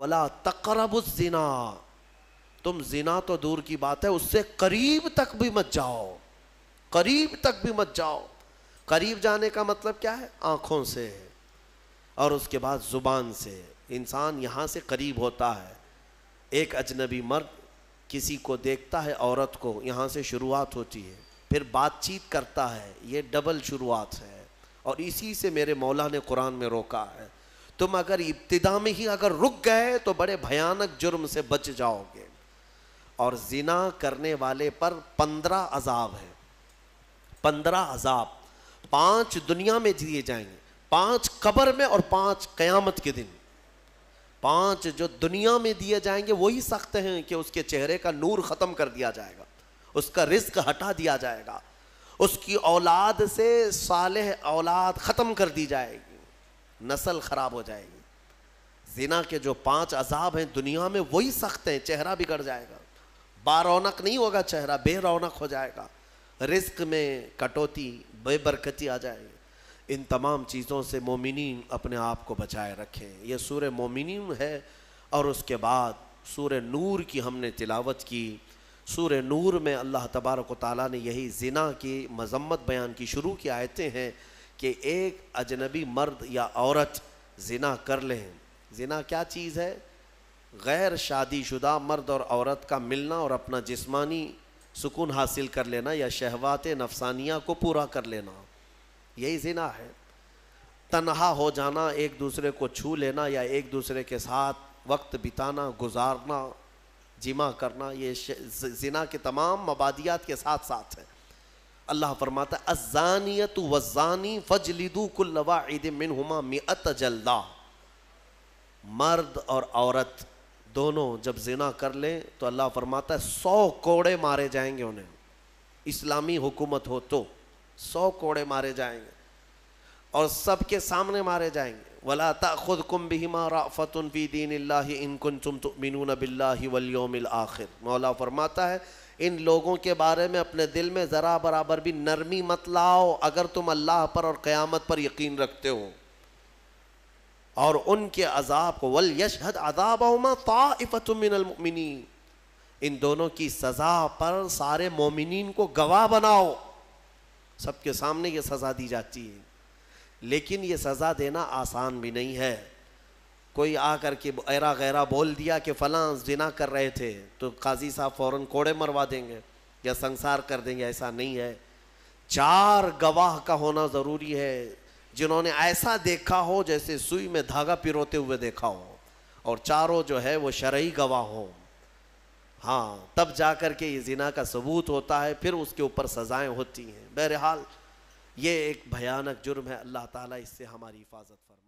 वला तकरबुजना तुम जिना तो दूर की बात है उससे करीब तक भी मत जाओ करीब तक भी मत जाओ करीब जाने का मतलब क्या है आँखों से और उसके बाद ज़ुबान से इंसान यहाँ से करीब होता है एक अजनबी मर्द किसी को देखता है औरत को यहाँ से शुरुआत होती है फिर बातचीत करता है ये डबल शुरुआत है और इसी से मेरे मौला ने कुरान में रोका है तुम अगर इब्तदा में ही अगर रुक गए तो बड़े भयानक जुर्म से बच जाओगे और जिना करने वाले पर पंद्रह अजाब है पंद्रह अजाब पांच दुनिया में दिए जाएंगे पांच कबर में और पांच कयामत के दिन पांच जो दुनिया में दिए जाएंगे वही सख्त हैं कि उसके चेहरे का नूर ख़त्म कर दिया जाएगा उसका रिस्क हटा दिया जाएगा उसकी औलाद से साले औलाद ख़त्म कर दी जाएगी नस्ल खराब हो जाएगी जिना के जो पांच अजाब हैं दुनिया में वही सख्त हैं चेहरा बिगड़ जाएगा बारौनक नहीं होगा चेहरा बेरौनक हो जाएगा रिस्क में कटौती बेबरकती आ जाएगी इन तमाम चीज़ों से मोमिन अपने आप को बचाए रखें यह सूर मोमिन है और उसके बाद सूर नूर की हमने तिलावत की सूर नूर में अल्लाह तबारक ताली ने यही जिना की मजम्मत बयान की शुरू की आयतें हैं कि एक अजनबी मर्द या औरत जिना कर लें जिना क्या चीज़ है गैर शादीशुदा मर्द और औरत का मिलना और अपना जिस्मानी सुकून हासिल कर लेना या शहवात नफसानिया को पूरा कर लेना यही जिना है तनहा हो जाना एक दूसरे को छू लेना या एक दूसरे के साथ वक्त बिताना गुजारना जिमा करना ये जिना के तमाम मबादियात के साथ साथ हैं अल्लाह फरमाता अजानियत वजानी फजलिदू कुल्लवाद मिन हुमा मियत जल्दा मर्द और औरत दोनों जब जिना कर लें तो अल्लाह फरमाता है सौ कोड़े मारे जाएंगे उन्हें इस्लामी हुकूमत हो तो सौ कोड़े मारे जाएंगे और सबके सामने मारे जाएंगे वला खुद कुम बिहिमा राफ़तन फ़ी दीन इनकुन तुम मिनून बिल्लावल आखिर मौला फरमाता है इन लोगों के बारे में अपने दिल में ज़रा बराबर भी नरमी मत लाओ अगर तुम अल्लाह पर और क़यामत पर यकीन रखते हो और उनके अजाब को वल यशहद अजाब ताफ़तमिनमिनी इन दोनों की सज़ा पर सारे मोमिन को गवाह बनाओ सबके सामने ये सज़ा दी जाती है लेकिन ये सज़ा देना आसान भी नहीं है कोई आ कर के ऐरा गैरा बोल दिया कि फलां जिना कर रहे थे तो काजी साहब फ़ौर कोड़े मरवा देंगे या संसार कर देंगे ऐसा नहीं है चार गवाह का होना ज़रूरी है जिन्होंने ऐसा देखा हो जैसे सुई में धागा पिरोते हुए देखा हो और चारों जो है वो शरई गवाह हो हाँ तब जा कर के ये जिना का सबूत होता है फिर उसके ऊपर सज़ाएं होती हैं बहरहाल ये एक भयानक जुर्म है अल्लाह ताला इससे हमारी हिफाजत फरमा